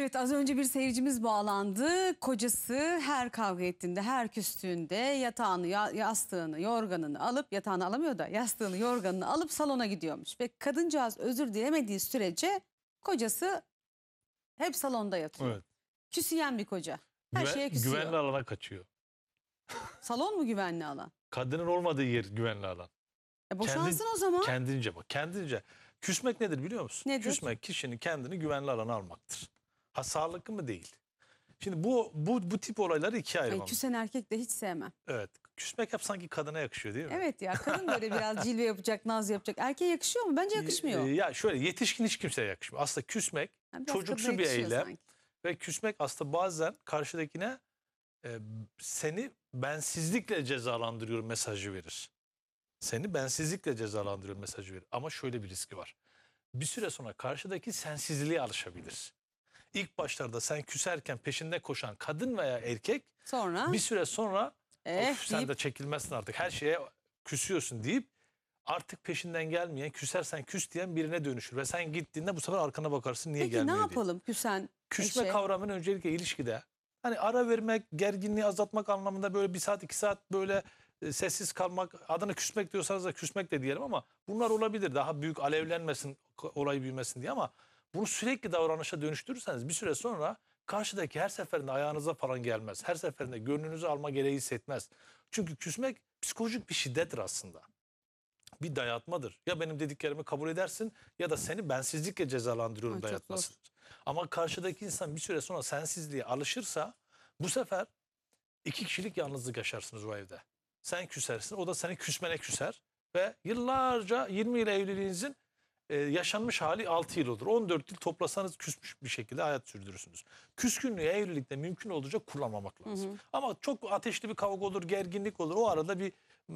Evet az önce bir seyircimiz bağlandı. Kocası her kavga ettiğinde, her küstüğünde yatağını, yastığını, yorganını alıp, yatağını alamıyor da yastığını, yorganını alıp salona gidiyormuş. Ve kadıncağız özür dilemediği sürece kocası hep salonda yatıyor. Evet. Küsiyen bir koca. Her Güven- şeye küsüyor. güvenli alana kaçıyor. Salon mu güvenli alan? Kadının olmadığı yer güvenli alan. E boşansın o zaman. Kendince bak. Kendince. Küsmek nedir biliyor musun? Nedir? Küsmek kişinin kendini güvenli alana almaktır. Sağlıklı mı değil? Şimdi bu bu bu tip olayları ikiye Ay, küsen erkek de hiç sevmem. Evet. Küsmek hep sanki kadına yakışıyor değil mi? Evet ya kadın böyle biraz cilve yapacak, naz yapacak. Erkeğe yakışıyor mu? Bence yakışmıyor. Ya, şöyle yetişkin hiç kimseye yakışmıyor. Aslında küsmek Yani çocuksu bir eylem sanki. ve küsmek aslında bazen karşıdakine e, seni bensizlikle cezalandırıyor mesajı verir. Seni bensizlikle cezalandırıyor mesajı verir. Ama şöyle bir riski var. Bir süre sonra karşıdaki sensizliğe alışabilir ilk başlarda sen küserken peşinde koşan kadın veya erkek Sonra bir süre sonra eh sen deyip de çekilmezsin artık her şeye küsüyorsun deyip artık peşinden gelmeyen küsersen küs diyen birine dönüşür. Ve sen gittiğinde bu sefer arkana bakarsın niye peki ne gelmiyor diye. yapalım küsen Küsme eşe? kavramını öncelikle ilişkide hani ara vermek, gerginliği azaltmak anlamında böyle bir saat iki saat böyle e, sessiz kalmak adına küsmek diyorsanız da küsmek de diyelim ama bunlar olabilir. Daha büyük alevlenmesin, olay büyümesin diye ama bunu sürekli davranışa dönüştürürseniz bir süre sonra karşıdaki her seferinde ayağınıza falan gelmez. Her seferinde gönlünüzü alma gereği hissetmez. Çünkü küsmek psikolojik bir şiddettir aslında. Bir dayatmadır. Ya benim dediklerimi kabul edersin ya da seni bensizlikle cezalandırıyorum Ay, Ama karşıdaki insan bir süre sonra sensizliğe alışırsa bu sefer iki kişilik yalnızlık yaşarsınız o evde. Sen küsersin o da seni küsmene küser ve yıllarca 20 ile evliliğinizin e, yaşanmış hali 6 yıl olur. 14 yıl toplasanız küsmüş bir şekilde hayat sürdürürsünüz. Küskünlüğü evlilikte mümkün olacak kullanmamak lazım. Hı hı. Ama çok ateşli bir kavga olur, gerginlik olur. O arada bir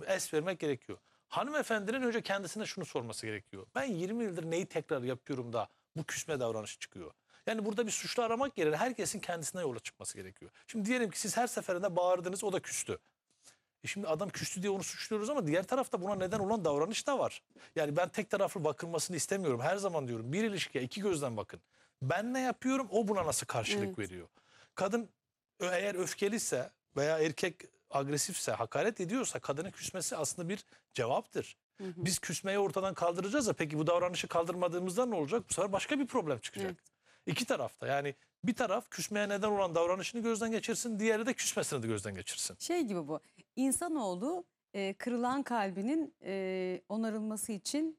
es vermek gerekiyor. Hanımefendinin önce kendisine şunu sorması gerekiyor. Ben 20 yıldır neyi tekrar yapıyorum da bu küsme davranışı çıkıyor. Yani burada bir suçlu aramak yerine herkesin kendisine yola çıkması gerekiyor. Şimdi diyelim ki siz her seferinde bağırdınız o da küstü. E şimdi adam küstü diye onu suçluyoruz ama diğer tarafta buna neden olan davranış da var. Yani ben tek taraflı bakılmasını istemiyorum. Her zaman diyorum bir ilişkiye iki gözden bakın. Ben ne yapıyorum o buna nasıl karşılık evet. veriyor. Kadın eğer öfkeliyse veya erkek agresifse hakaret ediyorsa kadının küsmesi aslında bir cevaptır. Biz küsmeyi ortadan kaldıracağız da peki bu davranışı kaldırmadığımızda ne olacak? Bu sefer başka bir problem çıkacak. Evet. İki tarafta yani bir taraf küsmeye neden olan davranışını gözden geçirsin, diğeri de küsmesini de gözden geçirsin. Şey gibi bu. İnsanoğlu e, kırılan kalbinin e, onarılması için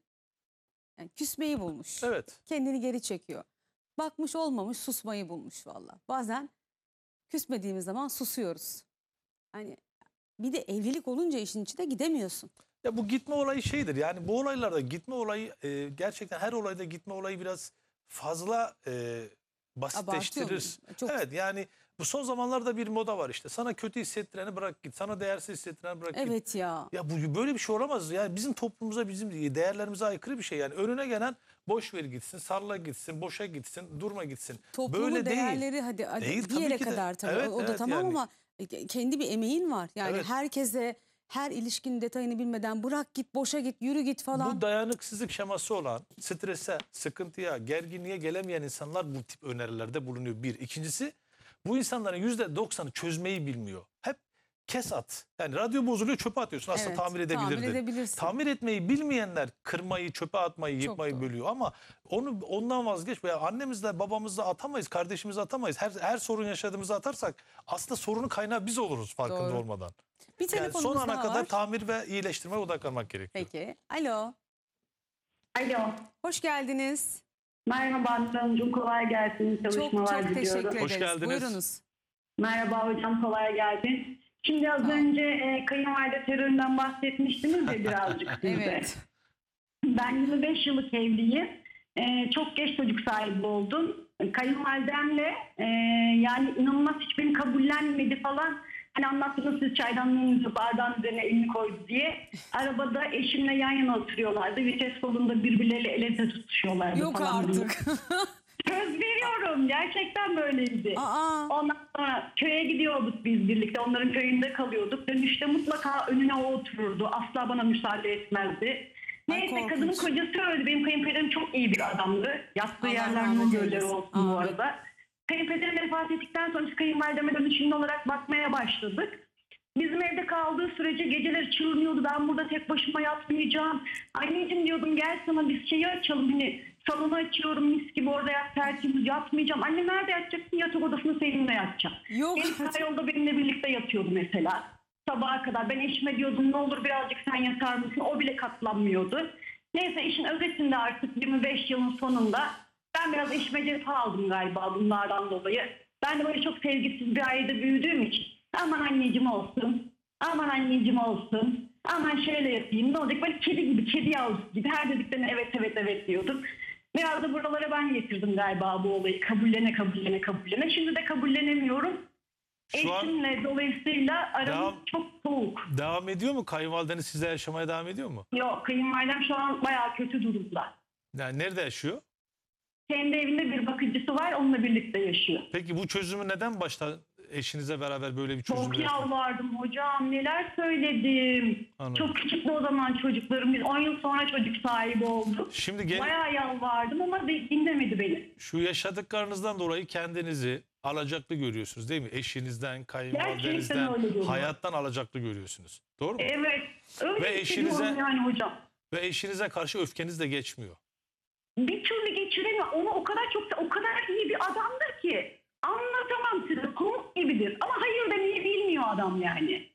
yani küsmeyi bulmuş. Evet. Kendini geri çekiyor. Bakmış olmamış susmayı bulmuş valla. Bazen küsmediğimiz zaman susuyoruz. Hani bir de evlilik olunca işin içine gidemiyorsun. Ya bu gitme olayı şeydir yani bu olaylarda gitme olayı e, gerçekten her olayda gitme olayı biraz fazla e, basitleştirir. Çok... Evet yani bu son zamanlarda bir moda var işte. Sana kötü hissettireni bırak git. Sana değersiz hissettireni bırak git. Evet ya. Ya bu böyle bir şey olamaz. Yani bizim toplumumuza, bizim değerlerimize aykırı bir şey. Yani önüne gelen boş ver gitsin, sarla gitsin, boşa gitsin, durma gitsin. Toplumun böyle değerleri değil. hadi, hadi değil, bir yere tabii kadar tabii. Evet, o, o da evet, tamam yani. ama e, kendi bir emeğin var. Yani evet. herkese her ilişkinin detayını bilmeden bırak git, boşa git, yürü git falan. Bu dayanıksızlık şeması olan, strese, sıkıntıya, gerginliğe gelemeyen insanlar bu tip önerilerde bulunuyor bir. İkincisi bu insanların yüzde doksanı çözmeyi bilmiyor. Hep kes at. Yani radyo bozuluyor çöpe atıyorsun. Aslında evet, tamir edebilirdin. Tamir, edebilirsin. tamir etmeyi bilmeyenler kırmayı, çöpe atmayı, Çok yıkmayı bölüyor ama onu ondan vazgeç. Yani annemizle babamızla atamayız, kardeşimizle atamayız. Her her sorun yaşadığımızı atarsak aslında sorunun kaynağı biz oluruz farkında doğru. olmadan. Bir yani son ana kadar var. tamir ve iyileştirmeye odaklanmak gerekiyor. Peki. Alo. Alo. Hoş geldiniz. Merhaba Hanımcığım kolay gelsin. Çalışmalar çok çok teşekkür ederiz. Hoş geldiniz. Buyurunuz. Merhaba hocam kolay gelsin. Şimdi az önce e, kayınvalide teröründen bahsetmiştiniz ya birazcık siz Evet. Ben 25 yıllık evliyim. E, çok geç çocuk sahibi oldum. Kayınvalidemle e, yani inanılmaz hiç beni kabullenmedi falan. Hani anlattınız siz çaydanlığınızı bardağın üzerine elini koydu diye. Arabada eşimle yan yana oturuyorlardı. Vites kolunda birbirleriyle el ele tutuşuyorlardı Yok falan. artık. Söz veriyorum. Gerçekten böyleydi. Aa. Ondan sonra köye gidiyorduk biz birlikte. Onların köyünde kalıyorduk. Dönüşte mutlaka önüne o otururdu. Asla bana müsaade etmezdi. Neyse korkunç. kadının kocası öldü. Benim kayınpederim çok iyi bir adamdı. Yattığı Allah yerler mum gölleri olsun Amin. bu arada. Kayınpederim vefat ettikten sonra biz kayınvalideme dönüşümlü olarak bakmaya başladık. Bizim evde kaldığı sürece geceler çığırıyordu. Ben burada tek başıma yatmayacağım. Anneciğim diyordum gel sana biz şeyi açalım. Hani Salonu açıyorum mis gibi orada yat tertemiz yatmayacağım. Anne nerede yatacaksın? Yatak odasını seninle yatacağım. Yok. Elif yolda benimle birlikte yatıyordu mesela. Sabaha kadar ben eşime diyordum ne olur birazcık sen yatar mısın? O bile katlanmıyordu. Neyse işin özetinde artık 25 yılın sonunda ben biraz eşime cephe aldım galiba bunlardan dolayı. Ben de böyle çok sevgisiz bir ailede büyüdüğüm için aman anneciğim olsun, aman anneciğim olsun, aman şöyle yapayım ne olacak böyle kedi gibi, kedi yavrusu gibi her dediklerine evet evet evet diyordum. Biraz da buralara ben getirdim galiba bu olayı. Kabullene kabullene kabullene. Şimdi de kabullenemiyorum. Şu Eşimle dolayısıyla aramız Devam- çok soğuk. devam ediyor mu? Kayınvalideniz sizle yaşamaya devam ediyor mu? Yok kayınvalidem şu an bayağı kötü durumda. Yani nerede yaşıyor? Kendi evinde bir bakıcısı var onunla birlikte yaşıyor. Peki bu çözümü neden başta eşinize beraber böyle bir çözüm Çok yalvardım hocam neler söyledim. Anladım. Çok küçüktü o zaman çocuklarım. Biz 10 yıl sonra çocuk sahibi olduk. Şimdi gel... Bayağı yalvardım ama dinlemedi beni. Şu yaşadıklarınızdan dolayı kendinizi alacaklı görüyorsunuz değil mi? Eşinizden, kayınvalidenizden, hayattan alacaklı görüyorsunuz. Doğru mu? Evet. Öyle ve eşinize yani hocam. Ve eşinize karşı öfkeniz de geçmiyor. Bir türlü geçiremiyor. Onu o kadar çok o kadar iyi bir adamdır ki. Anlatamam size komut gibidir. Ama hayır demeyi bilmiyor adam yani.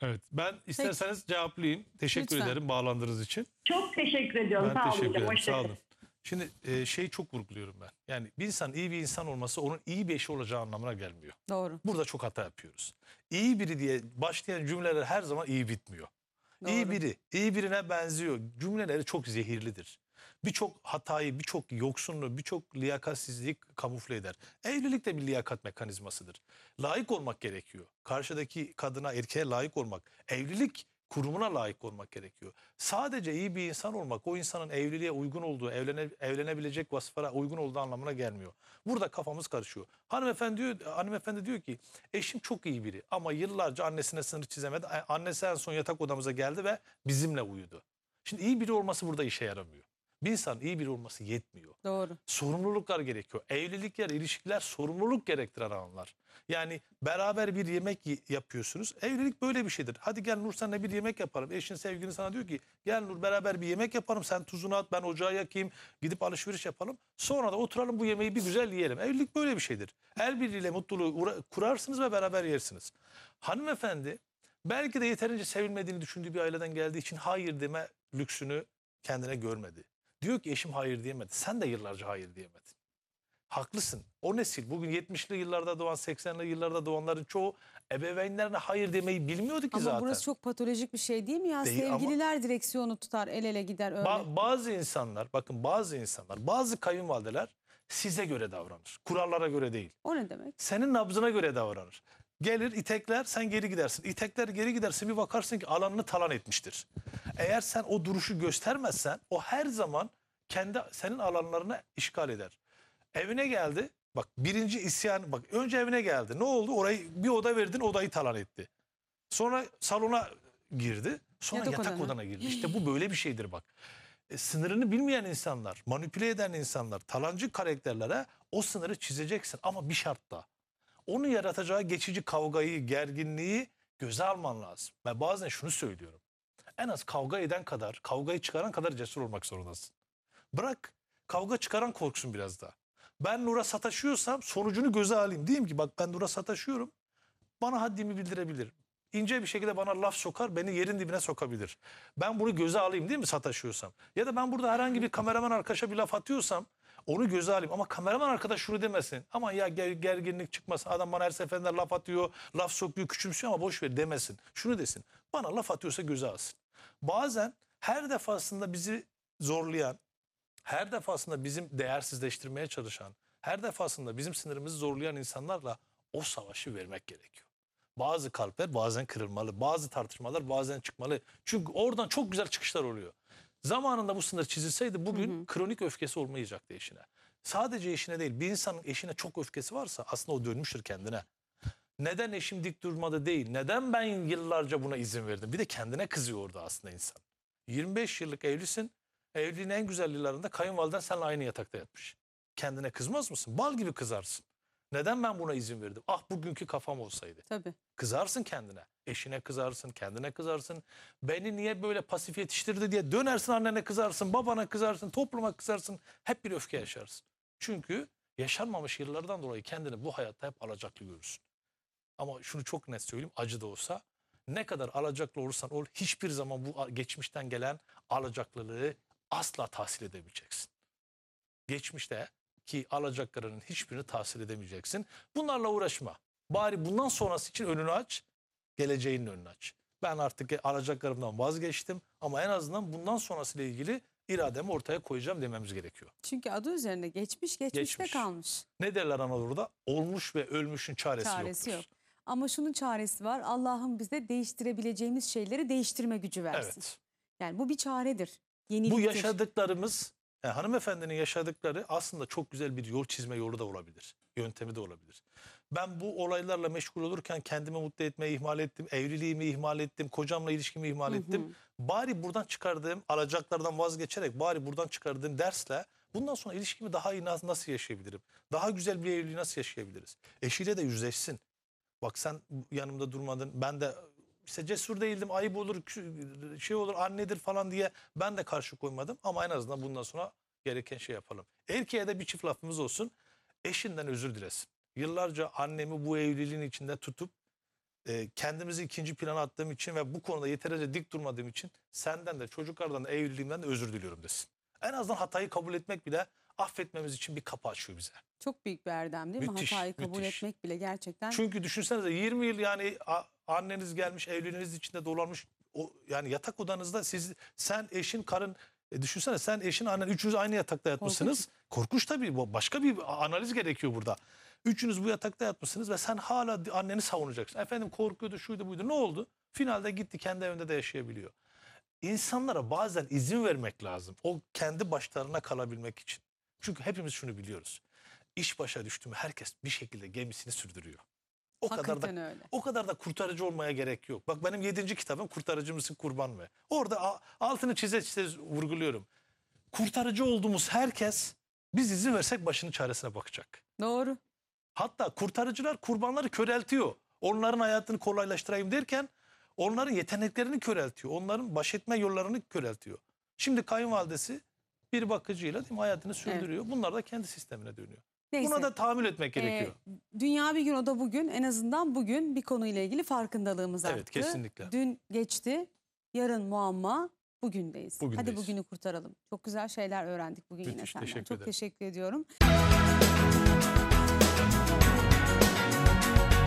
Evet ben isterseniz cevaplayayım. Teşekkür Lütfen. ederim bağlandığınız için. Çok teşekkür ediyorum. Ben sağ teşekkür hocam. ederim. Sağ olun. Şimdi e, şeyi çok vurguluyorum ben. Yani bir insan iyi bir insan olması onun iyi bir eşi olacağı anlamına gelmiyor. Doğru. Burada çok hata yapıyoruz. İyi biri diye başlayan cümleler her zaman iyi bitmiyor. Doğru. İyi biri, iyi birine benziyor. Cümleleri çok zehirlidir birçok hatayı, birçok yoksunluğu, birçok liyakatsizlik kamufle eder. Evlilik de bir liyakat mekanizmasıdır. Layık olmak gerekiyor. Karşıdaki kadına, erkeğe layık olmak. Evlilik kurumuna layık olmak gerekiyor. Sadece iyi bir insan olmak o insanın evliliğe uygun olduğu, evlene, evlenebilecek vasıflara uygun olduğu anlamına gelmiyor. Burada kafamız karışıyor. Hanımefendi diyor, hanımefendi diyor ki eşim çok iyi biri ama yıllarca annesine sınır çizemedi. Annesi en son yatak odamıza geldi ve bizimle uyudu. Şimdi iyi biri olması burada işe yaramıyor. Bir insan iyi biri olması yetmiyor. Doğru. Sorumluluklar gerekiyor. Evlilikler, ilişkiler sorumluluk gerektiren anlar. Yani beraber bir yemek yapıyorsunuz. Evlilik böyle bir şeydir. Hadi gel Nur senle bir yemek yapalım. Eşin sevgilin sana diyor ki gel Nur beraber bir yemek yapalım. Sen tuzunu at ben ocağı yakayım. Gidip alışveriş yapalım. Sonra da oturalım bu yemeği bir güzel yiyelim. Evlilik böyle bir şeydir. El birliğiyle mutluluğu kurarsınız ve beraber yersiniz. Hanımefendi belki de yeterince sevilmediğini düşündüğü bir aileden geldiği için hayır deme lüksünü kendine görmedi. Diyor ki eşim hayır diyemedi. Sen de yıllarca hayır diyemedin. Haklısın. O nesil bugün 70'li yıllarda doğan 80'li yıllarda doğanların çoğu ebeveynlerine hayır demeyi bilmiyordu ki ama zaten. Ama burası çok patolojik bir şey değil mi ya? Değil Sevgililer ama... direksiyonu tutar el ele gider öyle. Ba bazı insanlar bakın bazı insanlar bazı kayınvalideler size göre davranır. Kurallara göre değil. O ne demek? Senin nabzına göre davranır. Gelir itekler sen geri gidersin. İtekler geri gidersin bir bakarsın ki alanını talan etmiştir. Eğer sen o duruşu göstermezsen o her zaman kendi senin alanlarını işgal eder. Evine geldi bak birinci isyan bak önce evine geldi ne oldu orayı bir oda verdin odayı talan etti. Sonra salona girdi sonra yatak, yatak odana. girdi. işte bu böyle bir şeydir bak. E, sınırını bilmeyen insanlar manipüle eden insanlar talancı karakterlere o sınırı çizeceksin ama bir şartla. Onu yaratacağı geçici kavgayı, gerginliği göze alman lazım. Ben bazen şunu söylüyorum. En az kavga eden kadar, kavgayı çıkaran kadar cesur olmak zorundasın. Bırak kavga çıkaran korksun biraz daha. Ben Nur'a sataşıyorsam sonucunu göze alayım. Diyeyim ki bak ben Nur'a sataşıyorum. Bana haddimi bildirebilir. İnce bir şekilde bana laf sokar, beni yerin dibine sokabilir. Ben bunu göze alayım değil mi sataşıyorsam? Ya da ben burada herhangi bir kameraman arkadaşa bir laf atıyorsam onu göze alayım. Ama kameraman arkadaş şunu demesin. Ama ya gerginlik çıkmasın. Adam bana her seferinde laf atıyor, laf sokuyor, küçümsüyor ama boş ver demesin. Şunu desin. Bana laf atıyorsa göze alsın. Bazen her defasında bizi zorlayan, her defasında bizim değersizleştirmeye çalışan, her defasında bizim sinirimizi zorlayan insanlarla o savaşı vermek gerekiyor. Bazı kalpler bazen kırılmalı, bazı tartışmalar bazen çıkmalı. Çünkü oradan çok güzel çıkışlar oluyor. Zamanında bu sınır çizilseydi bugün hı hı. kronik öfkesi olmayacaktı eşine. Sadece eşine değil bir insanın eşine çok öfkesi varsa aslında o dönmüştür kendine. Neden eşim dik durmadı değil, neden ben yıllarca buna izin verdim? Bir de kendine kızıyordu aslında insan. 25 yıllık evlisin, evliliğin en güzel yıllarında kayınvaliden seninle aynı yatakta yatmış. Kendine kızmaz mısın? Bal gibi kızarsın. Neden ben buna izin verdim? Ah bugünkü kafam olsaydı. Tabii. Kızarsın kendine. Eşine kızarsın, kendine kızarsın. Beni niye böyle pasif yetiştirdi diye dönersin annene kızarsın, babana kızarsın, topluma kızarsın. Hep bir öfke yaşarsın. Çünkü yaşanmamış yıllardan dolayı kendini bu hayatta hep alacaklı görürsün. Ama şunu çok net söyleyeyim acı da olsa ne kadar alacaklı olursan ol hiçbir zaman bu geçmişten gelen alacaklılığı asla tahsil edemeyeceksin. Geçmişte ki alacaklarının hiçbirini tahsil edemeyeceksin. Bunlarla uğraşma. Bari bundan sonrası için önünü aç, geleceğinin önünü aç. Ben artık alacaklarımdan vazgeçtim ama en azından bundan sonrasıyla ilgili irademi ortaya koyacağım dememiz gerekiyor. Çünkü adı üzerinde geçmiş geçmişte geçmiş. kalmış. Ne derler Anadolu'da? Olmuş ve ölmüşün çaresi, çaresi yok. Ama şunun çaresi var. Allah'ın bize değiştirebileceğimiz şeyleri değiştirme gücü versin. Evet. Yani bu bir çaredir. Yeni Bu yaşadıklarımız yani e, hanımefendinin yaşadıkları aslında çok güzel bir yol çizme yolu da olabilir. Yöntemi de olabilir. Ben bu olaylarla meşgul olurken kendimi mutlu etmeyi ihmal ettim. Evliliğimi ihmal ettim. Kocamla ilişkimi ihmal hı hı. ettim. Bari buradan çıkardığım alacaklardan vazgeçerek bari buradan çıkardığım dersle bundan sonra ilişkimi daha iyi nasıl yaşayabilirim? Daha güzel bir evliliği nasıl yaşayabiliriz? Eşiyle de yüzleşsin. Bak sen yanımda durmadın. Ben de işte cesur değildim ayıp olur şey olur annedir falan diye ben de karşı koymadım ama en azından bundan sonra gereken şey yapalım. Erkeğe de bir çift lafımız olsun eşinden özür dilesin. Yıllarca annemi bu evliliğin içinde tutup e, kendimizi ikinci plana attığım için ve bu konuda yeterince dik durmadığım için senden de çocuklardan da evliliğimden de özür diliyorum desin. En azından hatayı kabul etmek bile affetmemiz için bir kapı açıyor bize. Çok büyük bir erdem değil mi? Hatayı kabul müthiş. etmek bile gerçekten. Çünkü düşünsenize 20 yıl yani anneniz gelmiş evliliğiniz içinde dolanmış o, yani yatak odanızda siz sen eşin karın e düşünsene sen eşin annen üçünüz aynı yatakta yatmışsınız. Korkunç, Korkunç tabii başka bir analiz gerekiyor burada. Üçünüz bu yatakta yatmışsınız ve sen hala anneni savunacaksın. Efendim korkuyordu şuydu buydu ne oldu? Finalde gitti kendi evinde de yaşayabiliyor. İnsanlara bazen izin vermek lazım. O kendi başlarına kalabilmek için. Çünkü hepimiz şunu biliyoruz. İş başa düştü mü herkes bir şekilde gemisini sürdürüyor. O Hakikaten kadar da öyle. o kadar da kurtarıcı olmaya gerek yok. Bak benim yedinci kitabım Kurtarıcı mısın kurban mı? Orada altını çize çize vurguluyorum. Kurtarıcı olduğumuz herkes biz izin versek başının çaresine bakacak. Doğru. Hatta kurtarıcılar kurbanları köreltiyor. Onların hayatını kolaylaştırayım derken onların yeteneklerini köreltiyor. Onların baş etme yollarını köreltiyor. Şimdi kayınvalidesi bir bakıcıyla değil mi, hayatını sürdürüyor. Bunlar da kendi sistemine dönüyor. Neyse. Buna da tahammül etmek ee, gerekiyor. Ee, dünya bir gün o da bugün en azından bugün bir konuyla ilgili farkındalığımız evet, arttı. Evet kesinlikle. Dün geçti, yarın muamma, bugündeyiz. bugündeyiz. Hadi bugünü kurtaralım. Çok güzel şeyler öğrendik bugün Müthiş, yine senden. Teşekkür Çok teşekkür ediyorum.